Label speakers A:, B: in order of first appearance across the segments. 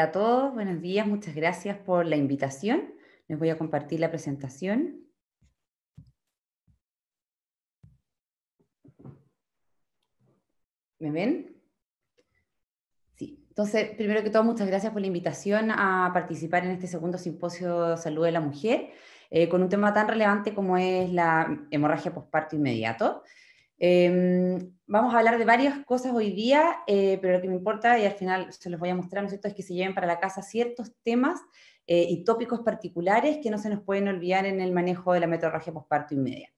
A: a todos, buenos días, muchas gracias por la invitación. Les voy a compartir la presentación. ¿Me ven? Sí, entonces, primero que todo, muchas gracias por la invitación a participar en este segundo simposio de salud de la mujer, eh, con un tema tan relevante como es la hemorragia postparto inmediato. Em, vamos a hablar de varias cosas hoy día, eh, pero lo que me importa, y al final se los voy a mostrar, ¿no es cierto?, es que se lleven para la casa ciertos temas eh, y tópicos particulares que no se nos pueden olvidar en el manejo de la metrorragia posparto inmediato.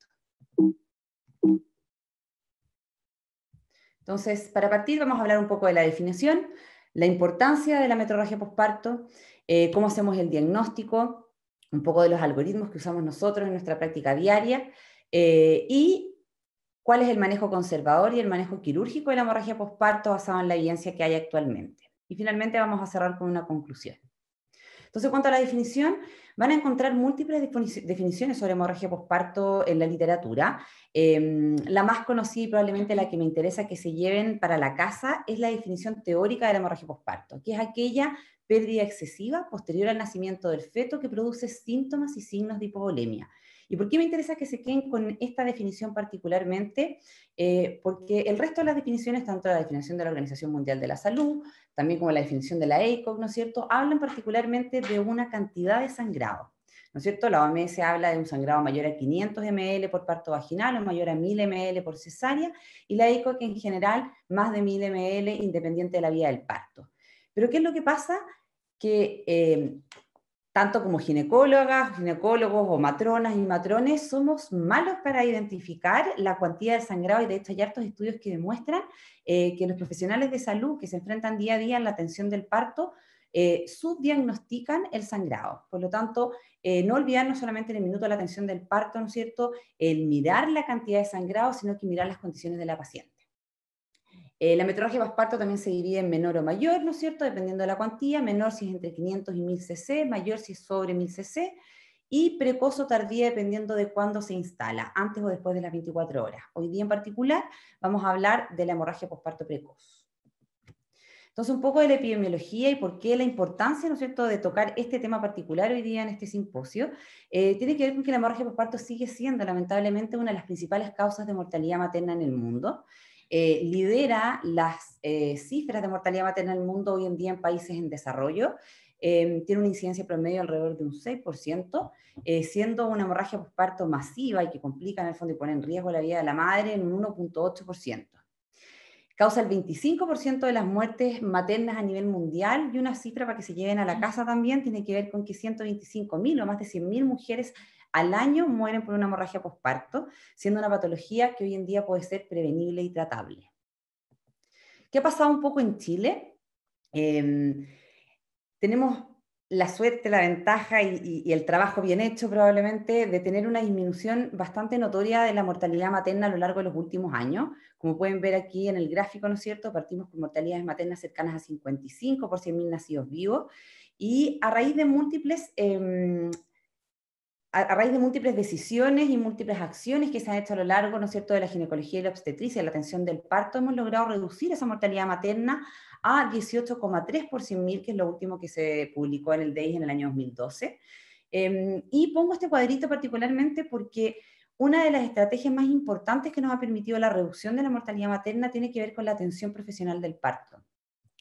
A: Entonces, para partir, vamos a hablar un poco de la definición, la importancia de la metodología postparto, eh, cómo hacemos el diagnóstico, un poco de los algoritmos que usamos nosotros en nuestra práctica diaria, y cuál es el manejo conservador y el manejo quirúrgico de la hemorragia posparto basado en la evidencia que hay actualmente. Y finalmente vamos a cerrar con una conclusión. Entonces, cuanto a la definición, van a encontrar múltiples definiciones sobre hemorragia posparto en la literatura. Em, la más conocida y probablemente la que me interesa que se lleven para la casa es la definición teórica de la hemorragia posparto, que es aquella pérdida excesiva posterior al nacimiento del feto que produce síntomas y signos de hipovolemia ¿Y por qué me interesa que se queden con esta definición particularmente? Eh, porque el resto de las definiciones, tanto la definición de la Organización Mundial de la Salud, también como la definición de la ECOC, ¿no es cierto?, hablan particularmente de una cantidad de sangrado. ¿No es cierto? La OMS habla de un sangrado mayor a 500 ml por parto vaginal o mayor a 1000 ml por cesárea y la que en general más de 1000 ml independiente de la vía del parto. Pero ¿qué es lo que pasa? Que eh, tanto como ginecólogas, ginecólogos o matronas y matrones, somos malos para identificar la cuantía del sangrado y de hecho hay hartos estudios que demuestran eh, que los profesionales de salud que se enfrentan día a día en la atención del parto eh, subdiagnostican el sangrado. Por lo tanto, eh, no olvidarnos solamente en el minuto de la atención del parto, ¿no es cierto?, el mirar la cantidad de sangrado, sino que mirar las condiciones de la paciente. Eh, la hemorragia postparto también se divide en menor o mayor, ¿no es cierto? Dependiendo de la cuantía, menor si es entre 500 y 1000 cc, mayor si es sobre 1000 cc, y precoz o tardía dependiendo de cuándo se instala, antes o después de las 24 horas. Hoy día en particular vamos a hablar de la hemorragia postparto precoz. Entonces, un poco de la epidemiología y por qué la importancia, ¿no es cierto?, de tocar este tema particular hoy día en este simposio, eh, tiene que ver con que la hemorragia postparto sigue siendo, lamentablemente, una de las principales causas de mortalidad materna en el mundo. Eh, lidera las eh, cifras de mortalidad materna en el mundo hoy en día en países en desarrollo. Eh, tiene una incidencia promedio alrededor de un 6%, siendo una hemorragia postparto masiva y que complica en el fondo y pone en riesgo la vida de la madre en un 1.8%. Causa el 25% de las muertes maternas a nivel mundial y una cifra para que se lleven a la casa también tiene que ver con que 125.000 o más de 100.000 mujeres al año mueren por una hemorragia posparto, siendo una patología que hoy en día puede ser prevenible y tratable. ¿Qué ha pasado un poco en Chile? Em, tenemos la suerte, la ventaja y, el trabajo bien hecho probablemente de tener una disminución bastante notoria de la mortalidad materna a lo largo de los últimos años. Como pueden ver aquí en el gráfico, ¿no es cierto? Partimos con mortalidades maternas cercanas a 55 por 100.000 nacidos vivos y a raíz de múltiples em, a, raíz de múltiples decisiones y múltiples acciones que se han hecho a lo largo, ¿no es cierto?, de la ginecología y la obstetricia, la atención del parto, hemos logrado reducir esa mortalidad materna a 18,3 por 100.000, que es lo último que se publicó en el DEI en el año 2012. Em, y pongo este cuadrito particularmente porque una de las estrategias más importantes que nos ha permitido la reducción de la mortalidad materna tiene que ver con la atención profesional del parto.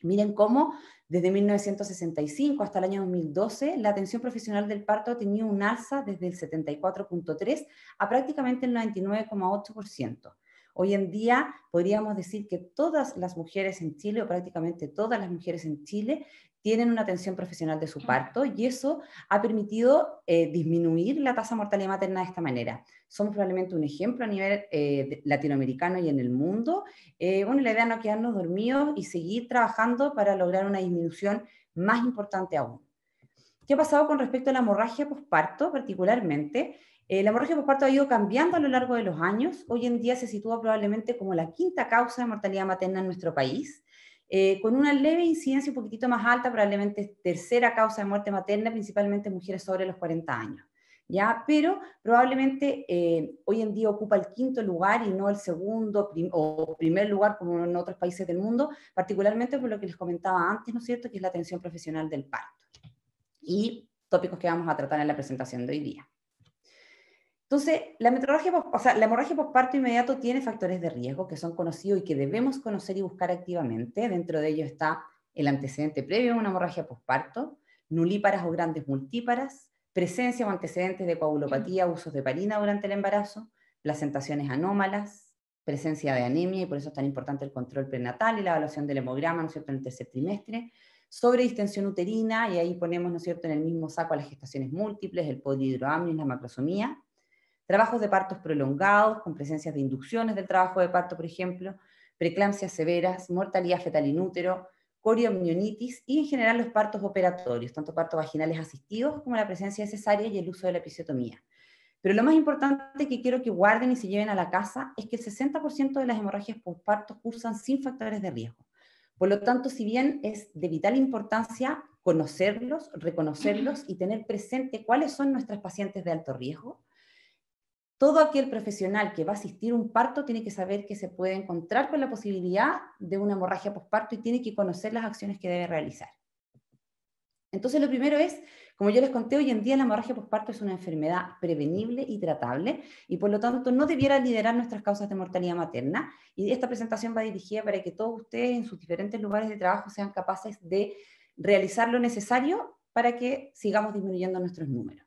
A: Miren cómo desde 1965 hasta el año 2012 la atención profesional del parto ha tenido un alza desde el 74.3 a prácticamente el 99.8%. Hoy en día podríamos decir que todas las mujeres en Chile, o prácticamente todas las mujeres en Chile, tienen una atención profesional de su parto y eso ha permitido eh, disminuir la tasa de mortalidad materna de esta manera. Somos probablemente un ejemplo a nivel eh, latinoamericano y en el mundo. Eh, bueno, la idea es no quedarnos dormidos y seguir trabajando para lograr una disminución más importante aún. ¿Qué ha pasado con respecto a la hemorragia posparto particularmente? Eh, la hemorragia posparto ha ido cambiando a lo largo de los años. Hoy en día se sitúa probablemente como la quinta causa de mortalidad materna en nuestro país. Eh, con una leve incidencia un poquitito más alta, probablemente tercera causa de muerte materna, principalmente mujeres sobre los 40 años. ¿Ya? Pero probablemente eh, hoy en día ocupa el quinto lugar y no el segundo o primer lugar como en otros países del mundo, particularmente por lo que les comentaba antes, ¿no es cierto?, que es la atención profesional del parto. Y tópicos que vamos a tratar en la presentación de hoy día. Entonces, la, o sea, la hemorragia posparto inmediato tiene factores de riesgo que son conocidos y que debemos conocer y buscar activamente. Dentro de ello está el antecedente previo a una hemorragia posparto, nulíparas o grandes multíparas, presencia o antecedentes de coagulopatía, usos de parina durante el embarazo, placentaciones anómalas, presencia de anemia, y por eso es tan importante el control prenatal y la evaluación del hemograma, cierto?, en el tercer trimestre, sobredistensión uterina, y ahí ponemos, ¿no es cierto?, en el mismo saco a las gestaciones múltiples, el y la macrosomía, Trabajos de partos prolongados, con presencias de inducciones del trabajo de parto, por ejemplo, preeclampsias severas, mortalidad fetal inútero, coriomionitis y en general los partos operatorios, tanto partos vaginales asistidos como la presencia de cesárea y el uso de la episiotomía. Pero lo más importante que quiero que guarden y se lleven a la casa es que el 60% de las hemorragias postparto cursan sin factores de riesgo. Por lo tanto, si bien es de vital importancia conocerlos, reconocerlos y tener presente cuáles son nuestras pacientes de alto riesgo, todo aquel profesional que va a asistir a un parto tiene que saber que se puede encontrar con la posibilidad de una hemorragia postparto y tiene que conocer las acciones que debe realizar. Entonces, lo primero es, como yo les conté, hoy en día la hemorragia postparto es una enfermedad prevenible y tratable y por lo tanto no debiera liderar nuestras causas de mortalidad materna. Y esta presentación va dirigida para que todos ustedes en sus diferentes lugares de trabajo sean capaces de realizar lo necesario para que sigamos disminuyendo nuestros números.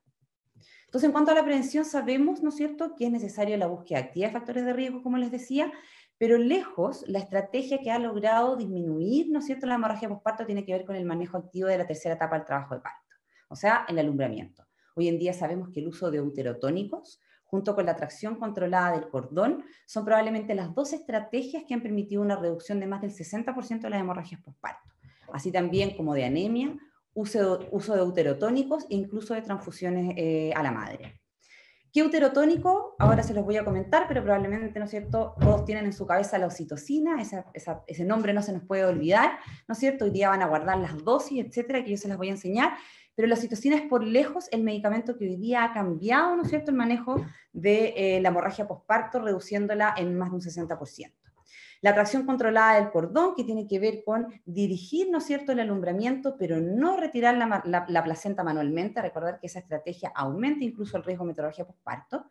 A: Entonces, en cuanto a la prevención, sabemos, ¿no es cierto?, que es necesaria la búsqueda activa de factores de riesgo, como les decía, pero lejos la estrategia que ha logrado disminuir, ¿no es cierto?, la hemorragia postparto tiene que ver con el manejo activo de la tercera etapa del trabajo de parto, o sea, el alumbramiento. Hoy en día sabemos que el uso de uterotónicos, junto con la tracción controlada del cordón, son probablemente las dos estrategias que han permitido una reducción de más del 60% de las hemorragias postparto, así también como de anemia, uso, de uterotónicos e incluso de transfusiones eh, a la madre. ¿Qué uterotónico? Ahora se los voy a comentar, pero probablemente, ¿no es cierto?, todos tienen en su cabeza la oxitocina, ese nombre no se nos puede olvidar, ¿no es cierto? Hoy día van a guardar las dosis, etcétera, que yo se las voy a enseñar, pero la oxitocina es por lejos el medicamento que hoy día ha cambiado, ¿no es cierto?, el manejo de eh, la hemorragia posparto, reduciéndola en más de un 60%. La tracción controlada del cordón, que tiene que ver con dirigir, ¿no es cierto?, el alumbramiento, pero no retirar la, placenta manualmente. Recordar que esa estrategia aumenta incluso el riesgo de meteorología postparto.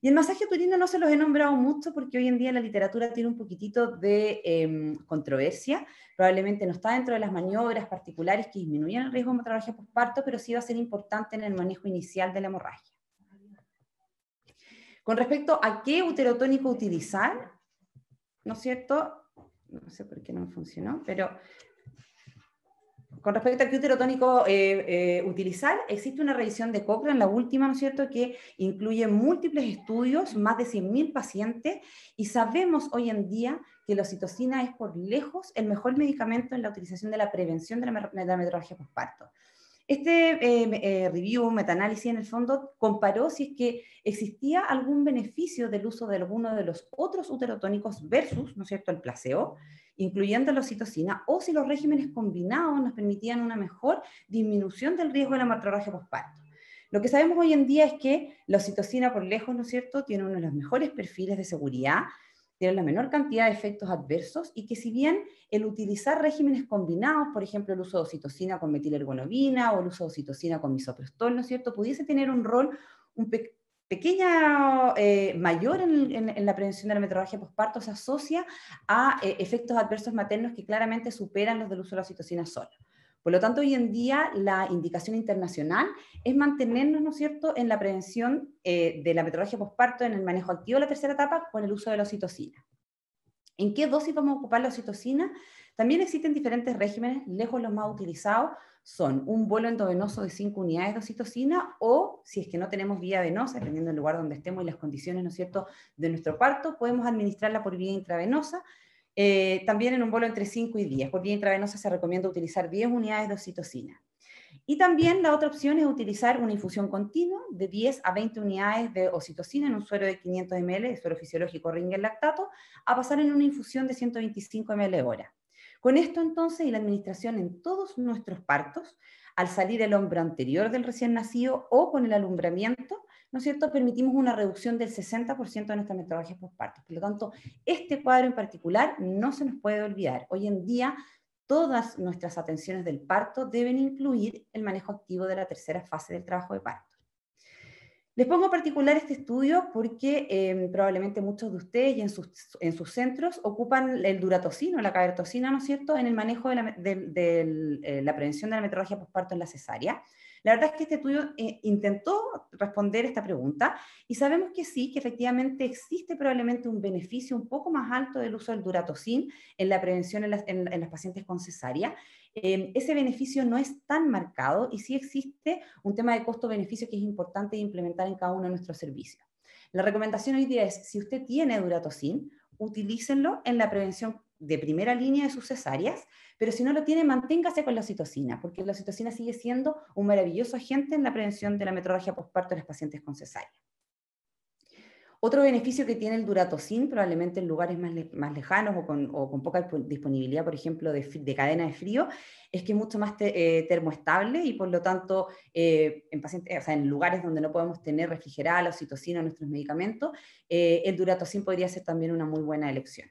A: Y el masaje uterino no se los he nombrado mucho porque hoy en día la literatura tiene un poquitito de em, controversia. Probablemente no está dentro de las maniobras particulares que disminuyen el riesgo de hemorragia postparto, pero sí va a ser importante en el manejo inicial de la hemorragia. Con respecto a qué uterotónico utilizar, ¿no es cierto? No sé por qué no funcionó, pero con respecto al qué eh, eh, utilizar, existe una revisión de Cochrane, la última, ¿no es cierto?, que incluye múltiples estudios, más de 100.000 pacientes, y sabemos hoy en día que la citocina es por lejos el mejor medicamento en la utilización de la prevención de la, de postparto. Este eh, eh, review, review, metanálisis, en el fondo, comparó si es que existía algún beneficio del uso de alguno de los otros uterotónicos versus, ¿no es cierto?, el placebo, incluyendo la oxitocina, o si los regímenes combinados nos permitían una mejor disminución del riesgo de la hemorragia postparto. Lo que sabemos hoy en día es que la oxitocina, por lejos, ¿no es cierto?, tiene uno de los mejores perfiles de seguridad tienen la menor cantidad de efectos adversos y que si bien el utilizar regímenes combinados, por ejemplo, el uso de oxitocina con metilergonobina o el uso de oxitocina con misoprostol, ¿no es cierto?, pudiese tener un rol eh, mayor en, la prevención de la metrorragia postparto, se asocia a eh, efectos adversos maternos que claramente superan los del uso de la oxitocina sola. Por lo tanto, hoy en día la indicación internacional es mantenernos, ¿no es cierto?, en la prevención eh, de la metrología postparto en el manejo activo de la tercera etapa con el uso de la oxitocina. ¿En qué dosis vamos a ocupar la oxitocina? También existen diferentes regímenes, lejos los más utilizados son un vuelo endovenoso de 5 unidades de oxitocina o, si es que no tenemos vía venosa, dependiendo del lugar donde estemos y las condiciones, ¿no es cierto?, de nuestro parto, podemos administrarla por vía intravenosa eh, también en un bolo entre 5 y 10. Por vía intravenosa se recomienda utilizar 10 unidades de oxitocina. Y también la otra opción es utilizar una infusión continua de 10 a 20 unidades de oxitocina en un suero de 500 ml, de suero fisiológico Ringer lactato, a pasar en una infusión de 125 ml hora. Con esto entonces y la administración en todos nuestros partos, al salir el hombro anterior del recién nacido o con el alumbramiento, ¿no es cierto?, permitimos una reducción del 60% de nuestras metodologías postparto. Por lo tanto, este cuadro en particular no se nos puede olvidar. Hoy en día, todas nuestras atenciones del parto deben incluir el manejo activo de la tercera fase del trabajo de parto. Les pongo particular este estudio porque em, probablemente muchos de ustedes y en sus, en sus centros ocupan el duratocino, la cabertocina, ¿no es cierto?, en el manejo de la, de eh, la prevención de la metrología postparto en la cesárea. La verdad es que este estudio eh, intentó responder esta pregunta y sabemos que sí, que efectivamente existe probablemente un beneficio un poco más alto del uso del duratocin en la prevención en las, pacientes con cesárea. Eh, ese beneficio no es tan marcado y sí existe un tema de costo-beneficio que es importante implementar en cada uno de nuestros servicios. La recomendación hoy día es, si usted tiene duratocin, utilícenlo en la prevención de primera línea de sus cesáreas, pero si no lo tiene, manténgase con la citocina, porque la citocina sigue siendo un maravilloso agente en la prevención de la metrorragia postparto en las pacientes con cesárea. Otro beneficio que tiene el duratocin, probablemente en lugares más, lejanos o con, poca disponibilidad, por ejemplo, de, cadena de frío, es que es mucho más eh, termoestable y por lo tanto eh, en, eh, en lugares donde no podemos tener refrigerada la citocina en nuestros medicamentos, el duratocin podría ser también una muy buena elección.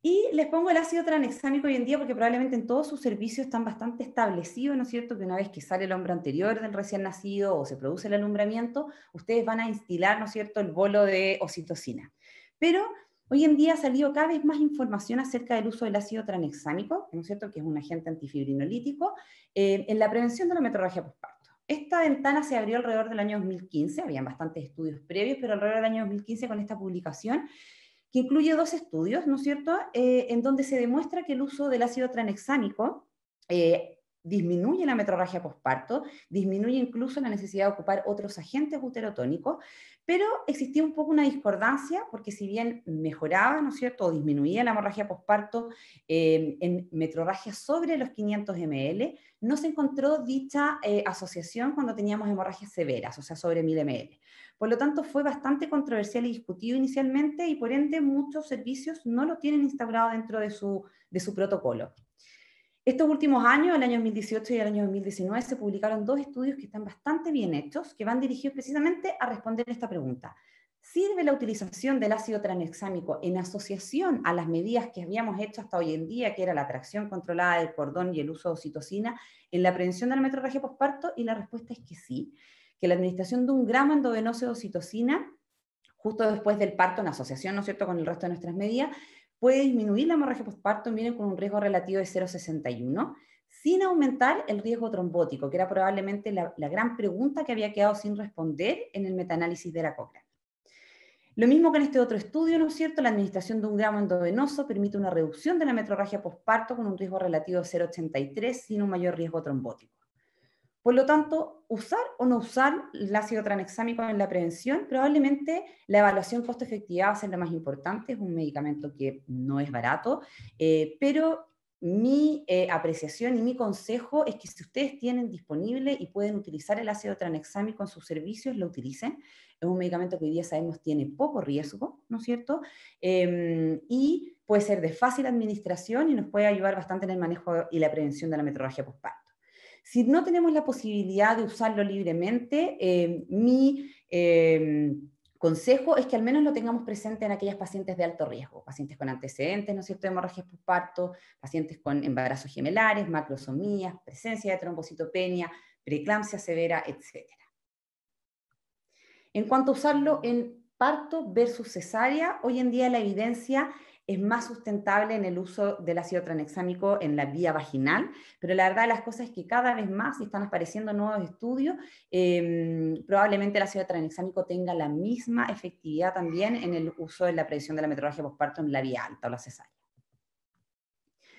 A: Y les pongo el ácido tranexámico hoy en día porque probablemente en todos sus servicios están bastante establecidos, ¿no es cierto? Que una vez que sale el hombre anterior del recién nacido o se produce el alumbramiento, ustedes van a instilar, ¿no es cierto?, el bolo de oxitocina. Pero hoy en día ha salido cada vez más información acerca del uso del ácido tranexámico, ¿no es cierto?, que es un agente antifibrinolítico, eh, en la prevención de la metrorragia postparto. Esta ventana se abrió alrededor del año 2015, habían bastantes estudios previos, pero alrededor del año 2015 con esta publicación que incluye dos estudios, ¿no es cierto?, eh, en donde se demuestra que el uso del ácido tranexámico eh, disminuye la metrorragia posparto, disminuye incluso la necesidad de ocupar otros agentes uterotónicos, pero existía un poco una discordancia, porque si bien mejoraba, ¿no es cierto?, o disminuía la hemorragia posparto eh, en metrorragia sobre los 500 ml, no se encontró dicha asociación cuando teníamos hemorragias severas, o sea, sobre 1000 ml. Por lo tanto, fue bastante controversial y discutido inicialmente y por ende muchos servicios no lo tienen instaurado dentro de su, protocolo. Estos últimos años, el año 2018 y el año 2019, se publicaron dos estudios que están bastante bien hechos, que van dirigidos precisamente a responder esta pregunta. ¿Sirve la utilización del ácido tranexámico en asociación a las medidas que habíamos hecho hasta hoy en día, que era la tracción controlada del cordón y el uso de oxitocina, en la prevención de la metrorragia posparto? Y la respuesta es que sí que la administración de un gramo endovenoso de oxitocina, justo después del parto, en asociación, ¿no es cierto?, con el resto de nuestras medidas, puede disminuir la hemorragia postparto, con un riesgo relativo de 0,61, sin aumentar el riesgo trombótico, que era probablemente la, gran pregunta que había quedado sin responder en el metaanálisis de la Cochrane. Lo mismo que en este otro estudio, ¿no es cierto? La administración de un gramo endovenoso permite una reducción de la metrorragia postparto con un riesgo relativo de 0,83 sin un mayor riesgo trombótico. Por lo tanto, usar o no usar el ácido tranexámico en la prevención, probablemente la evaluación costo efectiva va a ser lo más importante, es un medicamento que no es barato, eh, pero mi eh, apreciación y mi consejo es que si ustedes tienen disponible y pueden utilizar el ácido tranexámico en sus servicios, lo utilicen. Es un medicamento que hoy día sabemos tiene poco riesgo, ¿no es cierto? Em, y puede ser de fácil administración y nos puede ayudar bastante en el manejo y la prevención de la metrología postparto si no tenemos la posibilidad de usarlo libremente, em, mi em, consejo es que al menos lo tengamos presente en aquellas pacientes de alto riesgo, pacientes con antecedentes, ¿no es cierto?, hemorragias postparto, pacientes con embarazos gemelares, macrosomías, presencia de trombocitopenia, preeclampsia severa, etc. En cuanto a usarlo en parto versus cesárea, hoy en día la evidencia es más sustentable en el uso del ácido tranexámico en la vía vaginal, pero la verdad de las cosas es que cada vez más están apareciendo nuevos estudios, em, probablemente el ácido tranexámico tenga la misma efectividad también en el uso de la prevención de la metrología postparto en la vía alta o la cesárea.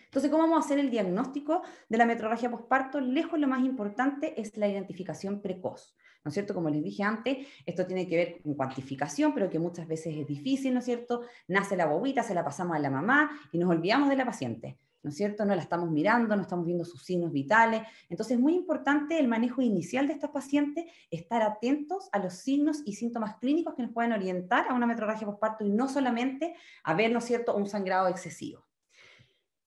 A: Entonces, ¿cómo vamos a hacer el diagnóstico de la metrorragia posparto? Lejos lo más importante es la identificación precoz. ¿No es cierto? Como les dije antes, esto tiene que ver con cuantificación, pero que muchas veces es difícil, ¿no es cierto? Nace la bobita, se la pasamos a la mamá y nos olvidamos de la paciente. ¿no es cierto? No la estamos mirando, no estamos viendo sus signos vitales. Entonces es muy importante el manejo inicial de estas pacientes, estar atentos a los signos y síntomas clínicos que nos pueden orientar a una metrorragia posparto y no solamente a ver, ¿no es cierto?, un sangrado excesivo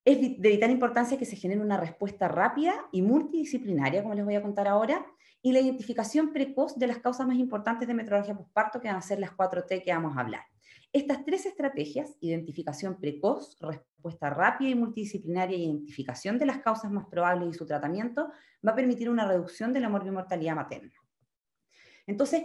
A: es de vital importancia que se genere una respuesta rápida y multidisciplinaria, como les voy a contar ahora, y la identificación precoz de las causas más importantes de metrología postparto, que van a ser las 4T que vamos a hablar. Estas tres estrategias, identificación precoz, respuesta rápida y multidisciplinaria, y identificación de las causas más probables y su tratamiento, va a permitir una reducción de la morbimortalidad materna. Entonces,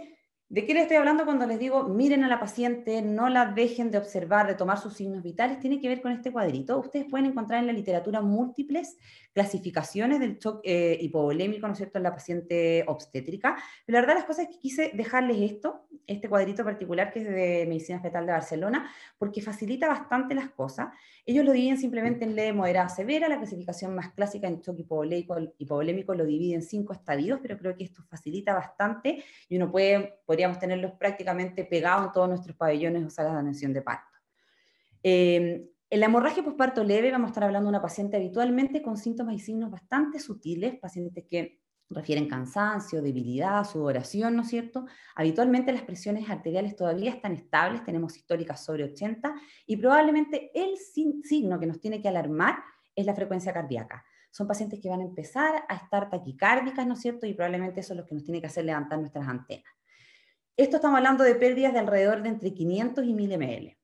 A: ¿De qué les estoy hablando cuando les digo miren a la paciente, no la dejen de observar, de tomar sus signos vitales? Tiene que ver con este cuadrito. Ustedes pueden encontrar en la literatura múltiples clasificaciones del shock eh, hipovolémico, ¿no es cierto?, en la paciente obstétrica. la verdad, las cosas es que quise dejarles esto, este cuadrito particular que es de Medicina Fetal de Barcelona, porque facilita bastante las cosas. Ellos lo dividen simplemente en leve, moderada, severa. La clasificación más clásica en shock hipovolémico, hipovolémico lo divide en cinco estadios, pero creo que esto facilita bastante y uno puede, podríamos tenerlos prácticamente pegados en todos nuestros pabellones o salas de atención de parto. Eh, en la hemorragia posparto leve vamos a estar hablando de una paciente habitualmente con síntomas y signos bastante sutiles, pacientes que refieren cansancio, debilidad, sudoración, ¿no es cierto? Habitualmente las presiones arteriales todavía están estables, tenemos históricas sobre 80 y probablemente el signo que nos tiene que alarmar es la frecuencia cardíaca. Son pacientes que van a empezar a estar taquicárdicas, ¿no es cierto? Y probablemente eso es lo que nos tiene que hacer levantar nuestras antenas. Esto estamos hablando de pérdidas de alrededor de entre 500 y 1000 ml.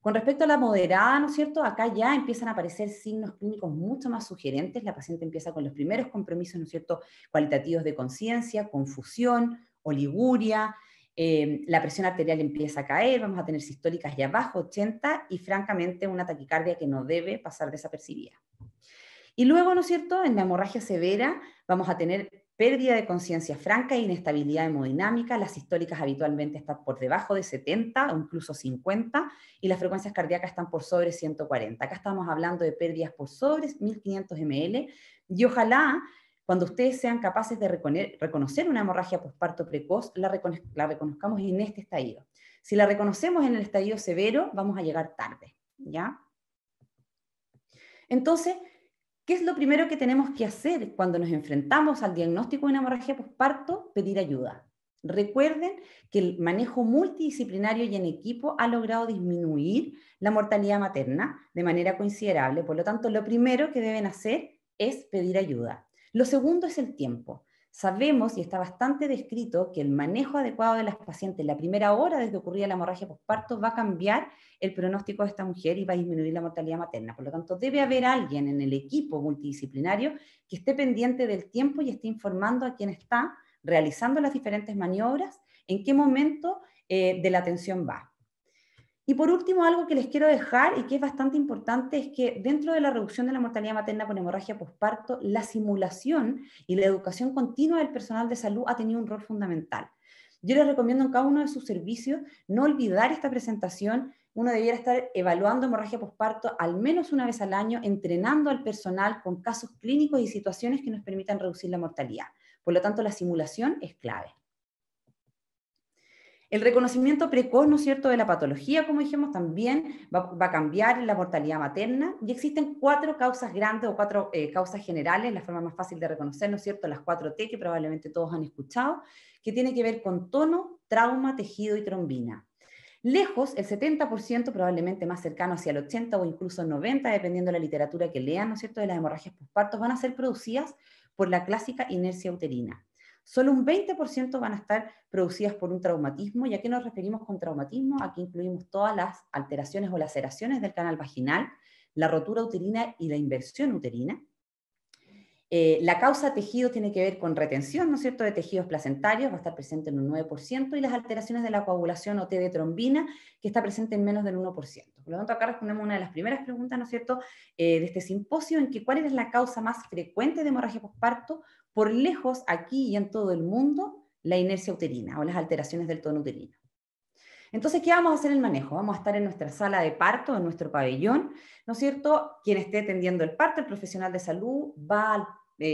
A: Con respecto a la moderada, ¿no es cierto? Acá ya empiezan a aparecer signos clínicos mucho más sugerentes. La paciente empieza con los primeros compromisos, ¿no es cierto?, cualitativos de conciencia, confusión, oliguria, em, la presión arterial empieza a caer, vamos a tener sistólicas ya bajo 80 y francamente una taquicardia que no debe pasar desapercibida. Y luego, ¿no es cierto?, en la hemorragia severa vamos a tener pérdida de conciencia franca e inestabilidad hemodinámica, las históricas habitualmente están por debajo de 70 o incluso 50 y las frecuencias cardíacas están por sobre 140. Acá estamos hablando de pérdidas por sobre 1500 ml y ojalá cuando ustedes sean capaces de reconocer una hemorragia postparto precoz, la, la reconozcamos en este estallido. Si la reconocemos en el estallido severo, vamos a llegar tarde, ¿ya? Entonces, ¿Qué es lo primero que tenemos que hacer cuando nos enfrentamos al diagnóstico de una hemorragia postparto? Pedir ayuda. Recuerden que el manejo multidisciplinario y en equipo ha logrado disminuir la mortalidad materna de manera considerable. Por lo tanto, lo primero que deben hacer es pedir ayuda. Lo segundo es el tiempo. Sabemos, y está bastante descrito, que el manejo adecuado de las pacientes la primera hora desde que ocurría la hemorragia postparto va a cambiar el pronóstico de esta mujer y va a disminuir la mortalidad materna. Por lo tanto, debe haber alguien en el equipo multidisciplinario que esté pendiente del tiempo y esté informando a quien está realizando las diferentes maniobras en qué momento eh, de la atención va. Y por último, algo que les quiero dejar y que es bastante importante es que dentro de la reducción de la mortalidad materna por hemorragia postparto, la simulación y la educación continua del personal de salud ha tenido un rol fundamental. Yo les recomiendo en cada uno de sus servicios no olvidar esta presentación. Uno debiera estar evaluando hemorragia postparto al menos una vez al año, entrenando al personal con casos clínicos y situaciones que nos permitan reducir la mortalidad. Por lo tanto, la simulación es clave. El reconocimiento precoz, ¿no es cierto?, de la patología, como dijimos, también va, a cambiar la mortalidad materna y existen cuatro causas grandes o cuatro eh, causas generales, la forma más fácil de reconocer, ¿no es cierto?, las cuatro T que probablemente todos han escuchado, que tiene que ver con tono, trauma, tejido y trombina. Lejos, el 70%, probablemente más cercano hacia el 80 o incluso 90, dependiendo de la literatura que lean, ¿no es cierto?, de las hemorragias postpartos van a ser producidas por la clásica inercia uterina solo un 20% van a estar producidas por un traumatismo. ¿Y a nos referimos con traumatismo? Aquí incluimos todas las alteraciones o laceraciones del canal vaginal, la rotura uterina y la inversión uterina. Eh, la causa tejido tiene que ver con retención, ¿no es cierto?, de tejidos placentarios, va a estar presente en un 9%, y las alteraciones de la coagulación o T de trombina, que está presente en menos del 1%. Por lo tanto, acá respondemos una de las primeras preguntas, ¿no es cierto?, eh, de este simposio, en que cuál es la causa más frecuente de hemorragia postparto, por lejos aquí y en todo el mundo la inercia uterina o las alteraciones del tono uterino. Entonces, ¿qué vamos a hacer en el manejo? Vamos a estar en nuestra sala de parto, en nuestro pabellón, ¿no es cierto? Quien esté atendiendo el parto, el profesional de salud, va a eh,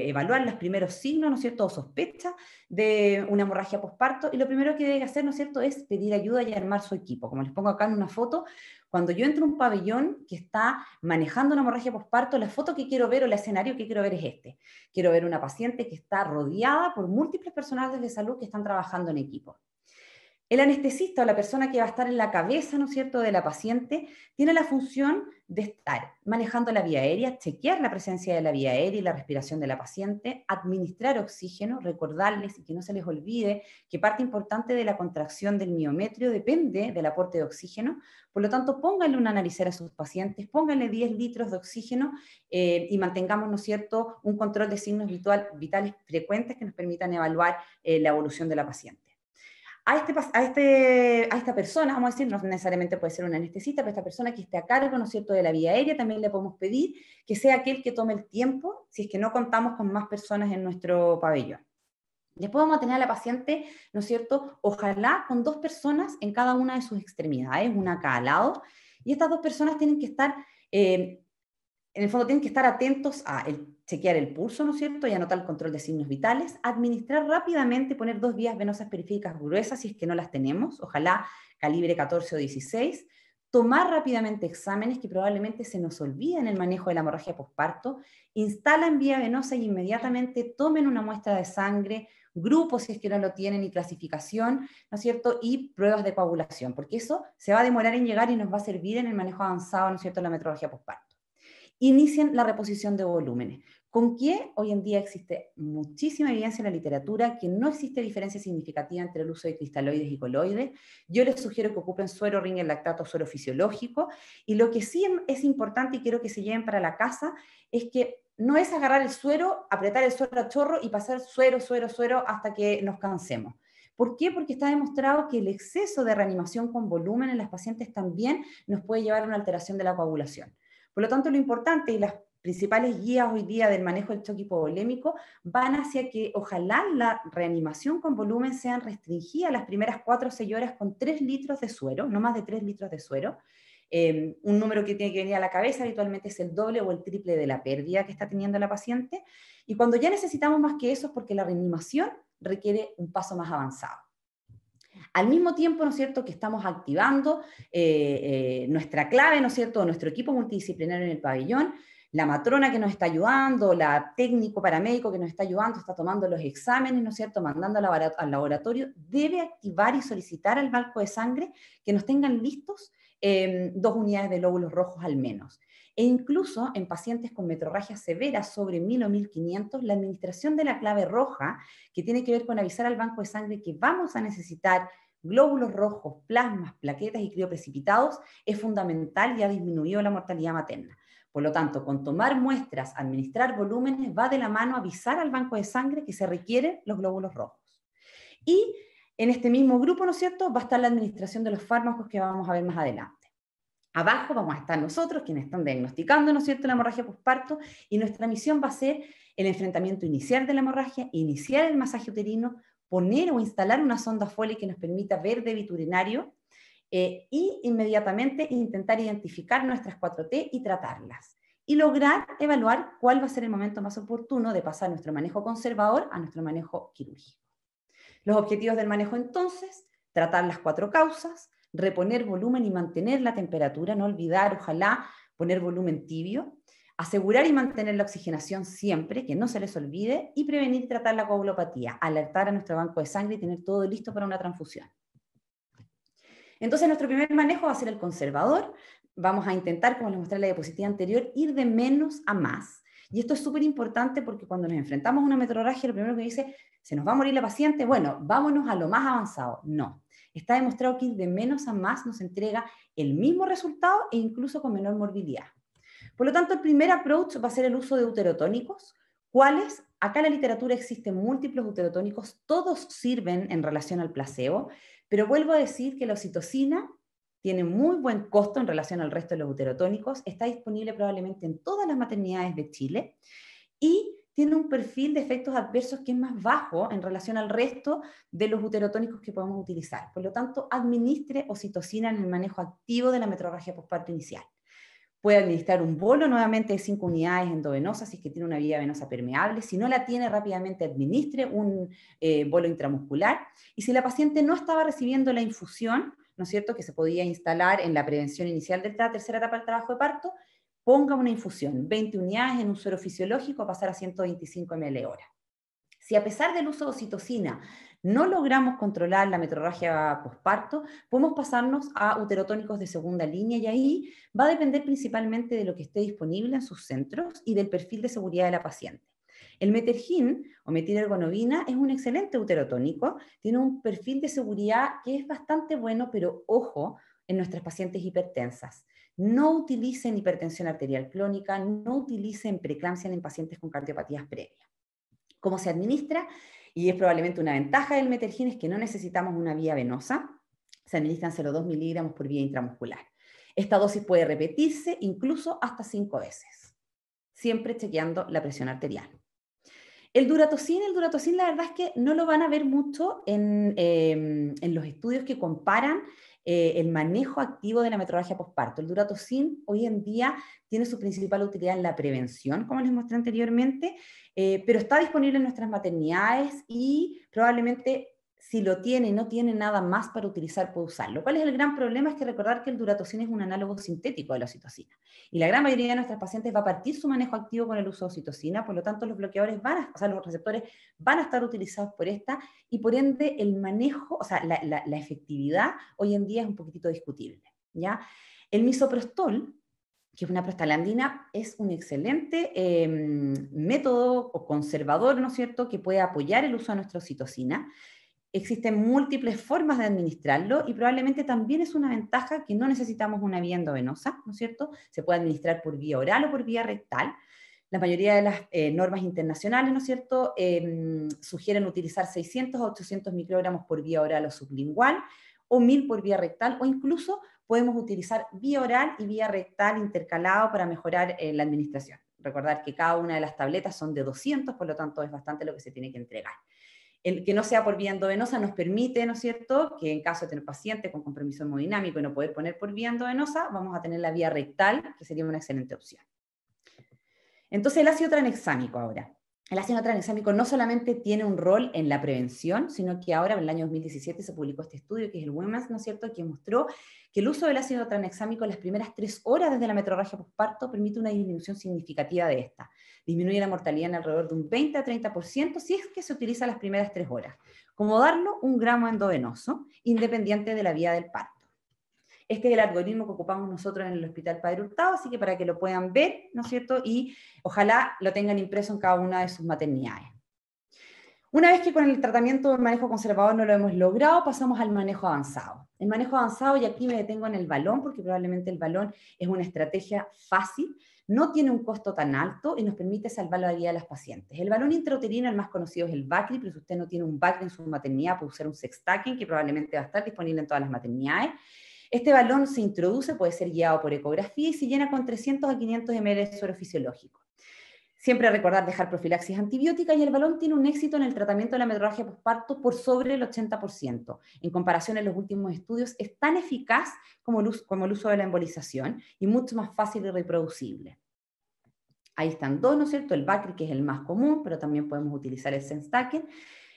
A: eh, evaluar los primeros signos, ¿no es cierto?, o sospecha de una hemorragia postparto, y lo primero que debe hacer, ¿no es cierto?, es pedir ayuda y armar su equipo. Como les pongo acá en una foto, cuando yo entro a un pabellón que está manejando una hemorragia posparto, la foto que quiero ver o el escenario que quiero ver es este. Quiero ver una paciente que está rodeada por múltiples personales de salud que están trabajando en equipo. El anestesista o la persona que va a estar en la cabeza, ¿no es cierto?, de la paciente, tiene la función de estar manejando la vía aérea, chequear la presencia de la vía aérea y la respiración de la paciente, administrar oxígeno, recordarles y que no se les olvide que parte importante de la contracción del miometrio depende del aporte de oxígeno, por lo tanto pónganle un analicera a sus pacientes, pónganle 10 litros de oxígeno eh, y mantengamos, ¿no cierto?, un control de signos vitales frecuentes que nos permitan evaluar eh, la evolución de la paciente a, este, a, este, a esta persona, vamos a decir, no necesariamente puede ser un anestesista, pero esta persona que esté a cargo, ¿no es cierto?, de la vía aérea, también le podemos pedir que sea aquel que tome el tiempo, si es que no contamos con más personas en nuestro pabellón. Después vamos a tener a la paciente, ¿no es cierto?, ojalá con dos personas en cada una de sus extremidades, una a cada lado, y estas dos personas tienen que estar, eh, en el fondo tienen que estar atentos a el chequear el pulso, ¿no es cierto? Y anotar el control de signos vitales, administrar rápidamente, poner dos vías venosas periféricas gruesas si es que no las tenemos, ojalá calibre 14 o 16, tomar rápidamente exámenes que probablemente se nos olviden en el manejo de la hemorragia posparto, instalan vía venosa e inmediatamente tomen una muestra de sangre, grupos si es que no lo tienen y clasificación, ¿no es cierto? Y pruebas de coagulación, porque eso se va a demorar en llegar y nos va a servir en el manejo avanzado, ¿no es cierto?, de la metrología posparto inicien la reposición de volúmenes. ¿Con qué? Hoy en día existe muchísima evidencia en la literatura que no existe diferencia significativa entre el uso de cristaloides y coloides. Yo les sugiero que ocupen suero, ring lactato, suero fisiológico. Y lo que sí em, es importante y quiero que se lleven para la casa es que no es agarrar el suero, apretar el suero a chorro y pasar suero, suero, suero hasta que nos cansemos. ¿Por qué? Porque está demostrado que el exceso de reanimación con volumen en las pacientes también nos puede llevar a una alteración de la coagulación. Por lo tanto, lo importante y las principales guías hoy día del manejo del choque hipovolémico van hacia que ojalá la reanimación con volumen sean restringidas las primeras cuatro o horas con 3 litros de suero, no más de 3 litros de suero. Em, un número que tiene que venir a la cabeza habitualmente es el doble o el triple de la pérdida que está teniendo la paciente. Y cuando ya necesitamos más que eso es porque la reanimación requiere un paso más avanzado. Al mismo tiempo, ¿no es cierto?, que estamos activando eh, eh, nuestra clave, ¿no es cierto?, nuestro equipo multidisciplinario en el pabellón, la matrona que nos está ayudando, la técnico paramédico que nos está ayudando, está tomando los exámenes, ¿no es cierto?, mandando al laboratorio, debe activar y solicitar al banco de sangre que nos tengan listos em, dos unidades de lóbulos rojos al menos. E incluso en pacientes con metrorragia severa sobre 1000 o 1500, la administración de la clave roja, que tiene que ver con avisar al banco de sangre que vamos a necesitar glóbulos rojos, plasmas, plaquetas y crioprecipitados es fundamental y ha disminuido la mortalidad materna. Por lo tanto, con tomar muestras, administrar volúmenes, va de la mano avisar al banco de sangre que se requieren los glóbulos rojos. Y en este mismo grupo, ¿no es cierto?, va a estar la administración de los fármacos que vamos a ver más adelante. Abajo vamos a estar nosotros, quienes están diagnosticando, ¿no es cierto?, la hemorragia postparto, y nuestra misión va a ser el enfrentamiento inicial de la hemorragia, iniciar el masaje uterino, poner o instalar una sonda Foley que nos permita ver de urinario eh, y inmediatamente intentar identificar nuestras 4T y tratarlas. Y lograr evaluar cuál va a ser el momento más oportuno de pasar nuestro manejo conservador a nuestro manejo quirúrgico. Los objetivos del manejo entonces, tratar las cuatro causas, reponer volumen y mantener la temperatura, no olvidar, ojalá, poner volumen tibio, asegurar y mantener la oxigenación siempre, que no se les olvide, y prevenir y tratar la coagulopatía, alertar a nuestro banco de sangre y tener todo listo para una transfusión. Entonces, nuestro primer manejo va a ser el conservador. Vamos a intentar, como les mostré en la diapositiva anterior, ir de menos a más. Y esto es súper importante porque cuando nos enfrentamos a una metrorragia, lo primero que dice, se nos va a morir la paciente, bueno, vámonos a lo más avanzado. No, está demostrado que ir de menos a más nos entrega el mismo resultado e incluso con menor morbilidad. Por lo tanto, el primer approach va a ser el uso de uterotónicos, cuáles, acá en la literatura existen múltiples uterotónicos, todos sirven en relación al placebo, pero vuelvo a decir que la oxitocina tiene muy buen costo en relación al resto de los uterotónicos, está disponible probablemente en todas las maternidades de Chile y tiene un perfil de efectos adversos que es más bajo en relación al resto de los uterotónicos que podemos utilizar. Por lo tanto, administre oxitocina en el manejo activo de la metrorragia postparto inicial puede administrar un bolo nuevamente de 5 unidades endovenosas si es que tiene una vía venosa permeable. Si no la tiene, rápidamente administre un eh, bolo intramuscular. Y si la paciente no estaba recibiendo la infusión, ¿no es cierto?, que se podía instalar en la prevención inicial de la tercera etapa del trabajo de parto, ponga una infusión, 20 unidades en un suero fisiológico, pasar a 125 ml hora. Si a pesar del uso de oxitocina no logramos controlar la metrorragia posparto, podemos pasarnos a uterotónicos de segunda línea y ahí va a depender principalmente de lo que esté disponible en sus centros y del perfil de seguridad de la paciente. El metergin o metilergonovina es un excelente uterotónico, tiene un perfil de seguridad que es bastante bueno, pero ojo en nuestras pacientes hipertensas. No utilicen hipertensión arterial crónica, no utilicen preeclampsia en pacientes con cardiopatías previas cómo se administra, y es probablemente una ventaja del metergine es que no necesitamos una vía venosa, se administran 0,2 miligramos por vía intramuscular. Esta dosis puede repetirse incluso hasta cinco veces, siempre chequeando la presión arterial. El duratocin, el duratocin, la verdad es que no lo van a ver mucho en, em, los estudios que comparan eh, el manejo activo de la metrorragia postparto. El duratocin hoy en día tiene su principal utilidad en la prevención, como les mostré anteriormente, eh, pero está disponible en nuestras maternidades y probablemente si lo tiene y no tiene nada más para utilizar, puede usarlo. ¿Cuál es el gran problema? Es que recordar que el duratocina es un análogo sintético de la oxitocina. Y la gran mayoría de nuestras pacientes va a partir su manejo activo con el uso de oxitocina, por lo tanto los bloqueadores van a, o sea, los receptores van a estar utilizados por esta y por ende el manejo, o sea, la, efectividad hoy en día es un poquitito discutible. ¿ya? El misoprostol, que es una prostalandina, es un excelente em, método o conservador, ¿no es cierto?, que puede apoyar el uso de nuestra citocina. Existen múltiples formas de administrarlo y probablemente también es una ventaja que no necesitamos una vía endovenosa, ¿no es cierto? Se puede administrar por vía oral o por vía rectal. La mayoría de las eh, normas internacionales, ¿no es cierto?, em, sugieren utilizar 600 a 800 microgramos por vía oral o sublingual o 1000 por vía rectal o incluso podemos utilizar vía oral y vía rectal intercalado para mejorar eh, la administración. Recordar que cada una de las tabletas son de 200, por lo tanto es bastante lo que se tiene que entregar. El que no sea por vía endovenosa nos permite, ¿no es cierto?, que en caso de tener paciente con compromiso hemodinámico y no poder poner por vía endovenosa, vamos a tener la vía rectal, que sería una excelente opción. Entonces, el ácido tranexámico ahora el ácido tranexámico no solamente tiene un rol en la prevención, sino que ahora, en el año 2017, se publicó este estudio, que es el WEMAS, ¿no es cierto?, que mostró que el uso del ácido tranexámico en las primeras tres horas desde la metrorragia postparto permite una disminución significativa de esta. Disminuye la mortalidad en alrededor de un 20 a 30% si es que se utiliza las primeras tres horas. Como darlo un gramo endovenoso, independiente de la vía del parto. Este es el algoritmo que ocupamos nosotros en el Hospital Padre Hurtado, así que para que lo puedan ver, ¿no es cierto? Y ojalá lo tengan impreso en cada una de sus maternidades. Una vez que con el tratamiento del manejo conservador no lo hemos logrado, pasamos al manejo avanzado. El manejo avanzado, y aquí me detengo en el balón, porque probablemente el balón es una estrategia fácil, no tiene un costo tan alto y nos permite salvar la vida de las pacientes. El balón intrauterino, el más conocido es el Bacri, pero si usted no tiene un Bacri en su maternidad, puede usar un sextacking, que probablemente va a estar disponible en todas las maternidades. Este balón se introduce, puede ser guiado por ecografía y se llena con 300 a 500 ml de suero fisiológico. Siempre recordar dejar profilaxis antibiótica y el balón tiene un éxito en el tratamiento de la hemorragia postparto por sobre el 80%. En comparación a los últimos estudios, es tan eficaz como el, uso, de la embolización y mucho más fácil y reproducible. Ahí están dos, ¿no es cierto? El Bacri, que es el más común, pero también podemos utilizar el Senstaken.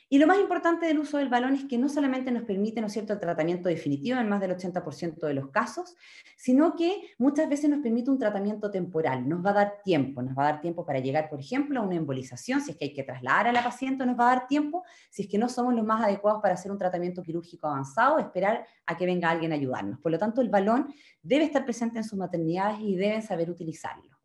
A: Y lo más importante del uso del balón es que no solamente nos permite ¿no cierto? el tratamiento definitivo en más del 80% de los casos, sino que muchas veces nos permite un tratamiento temporal, nos va a dar tiempo, nos va a dar tiempo para llegar, por ejemplo, a una embolización, si es que hay que trasladar a la paciente, nos va a dar tiempo, si es que no somos los más adecuados para hacer un tratamiento quirúrgico avanzado, esperar a que venga alguien a ayudarnos. Por lo tanto, el balón debe estar presente en sus maternidades y deben saber utilizarlo.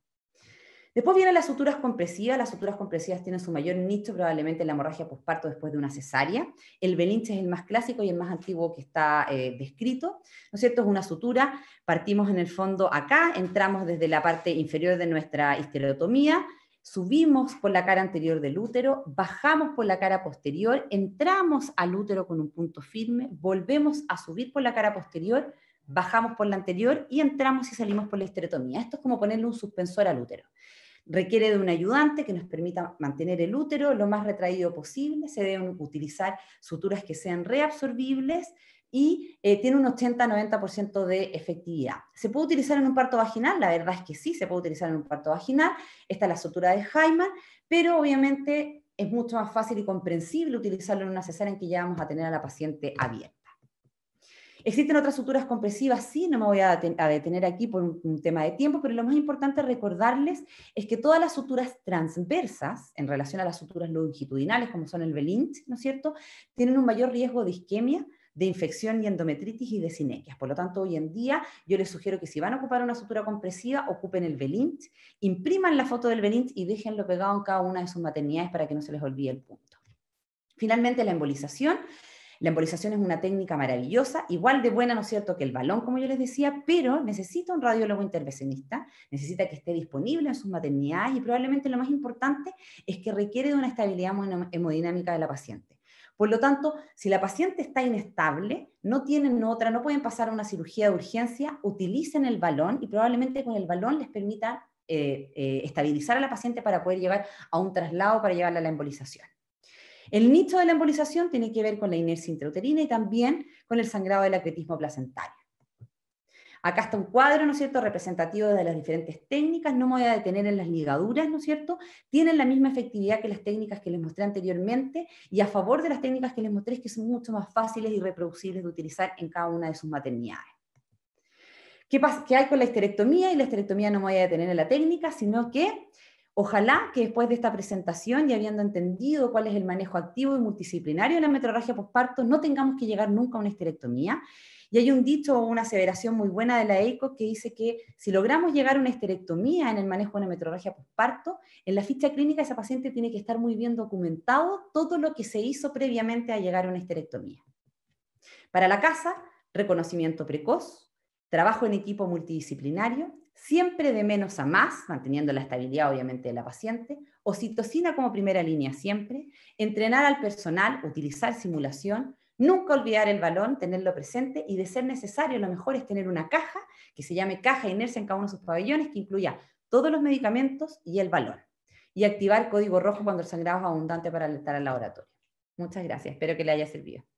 A: Después vienen las suturas compresivas. Las suturas compresivas tienen su mayor nicho probablemente en la hemorragia posparto después de una cesárea. El belinche es el más clásico y el más antiguo que está eh, descrito. ¿No es una sutura. Partimos en el fondo acá, entramos desde la parte inferior de nuestra histerotomía, subimos por la cara anterior del útero, bajamos por la cara posterior, entramos al útero con un punto firme, volvemos a subir por la cara posterior, bajamos por la anterior y entramos y salimos por la histereotomía, Esto es como ponerle un suspensor al útero. Requiere de un ayudante que nos permita mantener el útero lo más retraído posible. Se deben utilizar suturas que sean reabsorbibles y eh, tiene un 80-90% de efectividad. ¿Se puede utilizar en un parto vaginal? La verdad es que sí, se puede utilizar en un parto vaginal. Esta es la sutura de Hyman, pero obviamente es mucho más fácil y comprensible utilizarlo en una cesárea en que ya vamos a tener a la paciente abierta. Existen otras suturas compresivas, sí, no me voy a, detener aquí por un, tema de tiempo, pero lo más importante recordarles es que todas las suturas transversas, en relación a las suturas longitudinales, como son el Belint, ¿no es cierto?, tienen un mayor riesgo de isquemia, de infección y endometritis y de sinequias. Por lo tanto, hoy en día yo les sugiero que si van a ocupar una sutura compresiva, ocupen el Belint, impriman la foto del Belint y déjenlo pegado en cada una de sus maternidades para que no se les olvide el punto. Finalmente, la embolización la embolización es una técnica maravillosa, igual de buena, ¿no es cierto?, que el balón, como yo les decía, pero necesita un radiólogo intervencionista, necesita que esté disponible en sus maternidades y probablemente lo más importante es que requiere de una estabilidad hemodinámica de la paciente. Por lo tanto, si la paciente está inestable, no tienen otra, no pueden pasar a una cirugía de urgencia, utilicen el balón y probablemente con el balón les permita eh, eh, estabilizar a la paciente para poder llevar a un traslado, para llevarla a la embolización. El nicho de la embolización tiene que ver con la inercia intrauterina y también con el sangrado del acretismo placentario. Acá está un cuadro, ¿no es cierto?, representativo de las diferentes técnicas, no me voy a detener en las ligaduras, ¿no es cierto?, tienen la misma efectividad que las técnicas que les mostré anteriormente y a favor de las técnicas que les mostré es que son mucho más fáciles y reproducibles de utilizar en cada una de sus maternidades. ¿Qué, ¿Qué hay con la histerectomía? Y la esterectomía no me voy a detener en la técnica, sino que Ojalá que después de esta presentación y habiendo entendido cuál es el manejo activo y multidisciplinario de la metrorragia posparto, no tengamos que llegar nunca a una esterectomía. Y hay un dicho o una aseveración muy buena de la EICO que dice que si logramos llegar a una esterectomía en el manejo de una metrorragia posparto, en la ficha clínica esa paciente tiene que estar muy bien documentado todo lo que se hizo previamente a llegar a una esterectomía. Para la casa, reconocimiento precoz, trabajo en equipo multidisciplinario, siempre de menos a más, manteniendo la estabilidad obviamente de la paciente, o citocina como primera línea siempre, entrenar al personal, utilizar simulación, nunca olvidar el balón, tenerlo presente y de ser necesario lo mejor es tener una caja que se llame caja inercia en cada uno de sus pabellones que incluya todos los medicamentos y el balón y activar código rojo cuando el sangrado es abundante para alertar al laboratorio. Muchas gracias, espero que le haya servido.